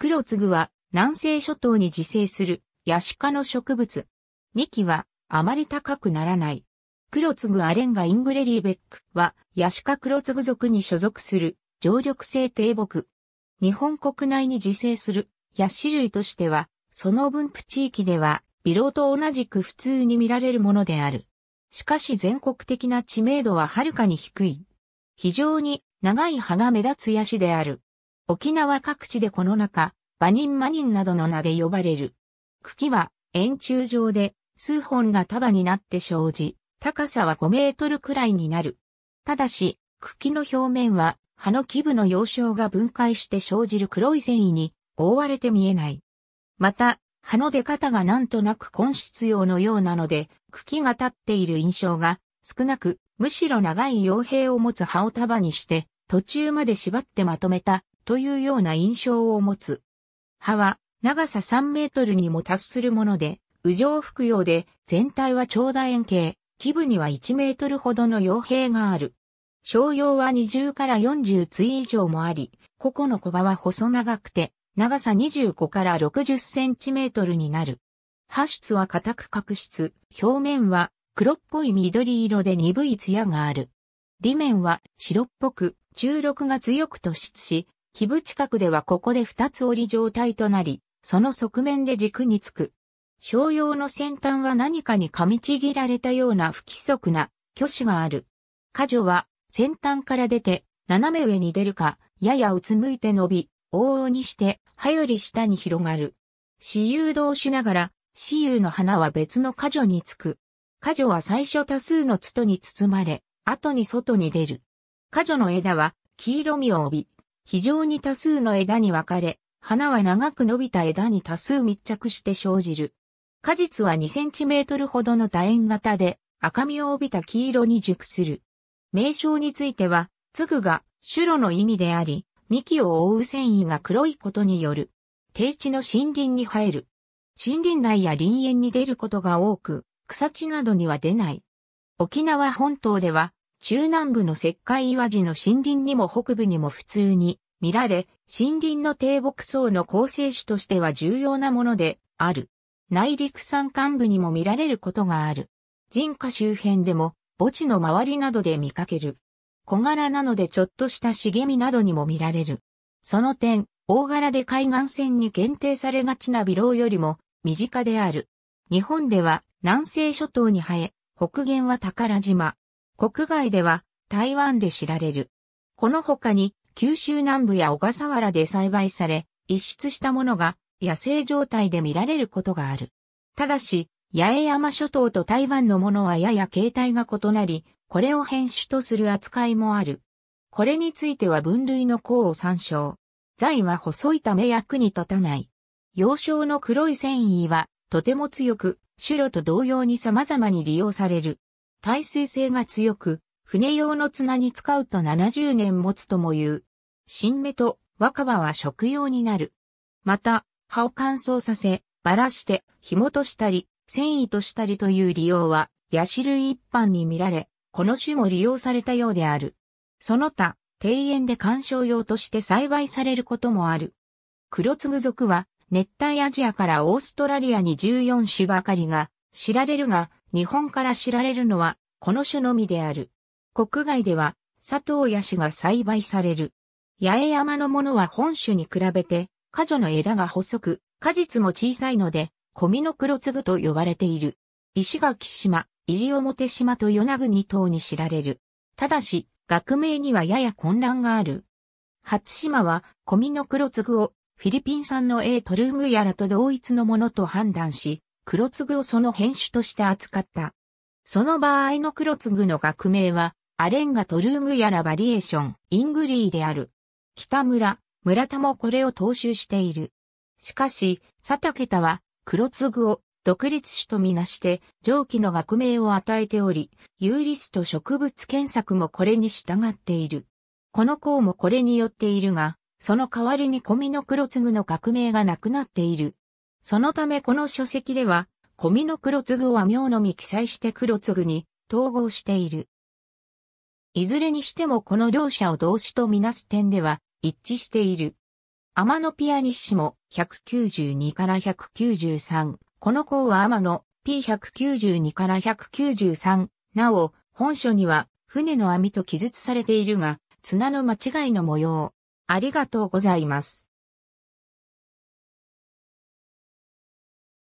黒粒は南西諸島に自生するヤシ科の植物。幹はあまり高くならない。黒粒アレンガイングレリーベックはヤシ科黒粒族に所属する常緑性低木。日本国内に自生するヤシ類としては、その分布地域ではビロと同じく普通に見られるものである。しかし全国的な知名度ははるかに低い。非常に長い葉が目立つヤシである。沖縄各地でこの中、バニンマニンなどの名で呼ばれる。茎は円柱状で数本が束になって生じ、高さは5メートルくらいになる。ただし、茎の表面は葉の基部の幼少が分解して生じる黒い繊維に覆われて見えない。また、葉の出方がなんとなく根質用のようなので、茎が立っている印象が少なく、むしろ長い傭兵を持つ葉を束にして、途中まで縛ってまとめたというような印象を持つ。葉は長さ3メートルにも達するもので、右上服用で全体は長楕円形、基部には1メートルほどの傭兵がある。商用は20から40対以上もあり、個々の小葉は細長くて、長さ25から60センチメートルになる。葉質は硬く角質、表面は黒っぽい緑色で鈍い艶がある。裏面は白っぽく、中緑が強く突出し、基部近くではここで二つ折り状態となり、その側面で軸につく。商用の先端は何かに噛みちぎられたような不規則な挙手がある。果女は先端から出て斜め上に出るか、ややうつむいて伸び、往々にして葉より下に広がる。私有同種ながら、私有の花は別の果女につく。果女は最初多数のツトに包まれ、後に外に出る。果女の枝は黄色みを帯び、非常に多数の枝に分かれ、花は長く伸びた枝に多数密着して生じる。果実は2センチメートルほどの楕円型で赤みを帯びた黄色に熟する。名称については、粒が種露の意味であり、幹を覆う繊維が黒いことによる。低地の森林に生える。森林内や林園に出ることが多く、草地などには出ない。沖縄本島では中南部の石灰岩地の森林にも北部にも普通に見られ、森林の低木層の構成種としては重要なものである。内陸山間部にも見られることがある。人家周辺でも墓地の周りなどで見かける。小柄なのでちょっとした茂みなどにも見られる。その点、大柄で海岸線に限定されがちな微老よりも身近である。日本では南西諸島に生え、北限は宝島、国外では台湾で知られる。この他に九州南部や小笠原で栽培され、一出したものが野生状態で見られることがある。ただし、八重山諸島と台湾のものはやや形態が異なり、これを変種とする扱いもある。これについては分類の項を参照。材は細いため役に立たない。幼少の黒い繊維はとても強く、種と同様に様々に利用される。耐水性が強く、船用の綱に使うと70年持つとも言う。新芽と若葉は食用になる。また、葉を乾燥させ、ばらして、紐としたり、繊維としたりという利用は、ヤシ類一般に見られ、この種も利用されたようである。その他、庭園で観賞用として栽培されることもある。黒粒属は、熱帯アジアからオーストラリアに14種ばかりが知られるが、日本から知られるのは、この種のみである。国外では、佐藤や種が栽培される。八重山のものは本種に比べて、果樹の枝が細く、果実も小さいので、ノクの黒粒と呼ばれている。石垣島、入表島と与那国島に知られる。ただし、学名にはやや混乱がある。初島は、ノクの黒粒を、フィリピン産のエートルームやらと同一のものと判断し、黒継をその編種として扱った。その場合の黒継の学名は、アレンガトルームやらバリエーション、イングリーである。北村、村田もこれを踏襲している。しかし、佐竹田は、黒継を独立種とみなして、上記の学名を与えており、ユーリスト植物検索もこれに従っている。この項もこれによっているが、その代わりに込ミの黒継の学名がなくなっている。そのためこの書籍では、小ミの黒継は妙のみ記載して黒継に統合している。いずれにしてもこの両者を動詞とみなす点では一致している。天野ピアニッシも192から193。この項は天野 P192 から193。なお、本書には船の網と記述されているが、綱の間違いの模様。ありがとうございます。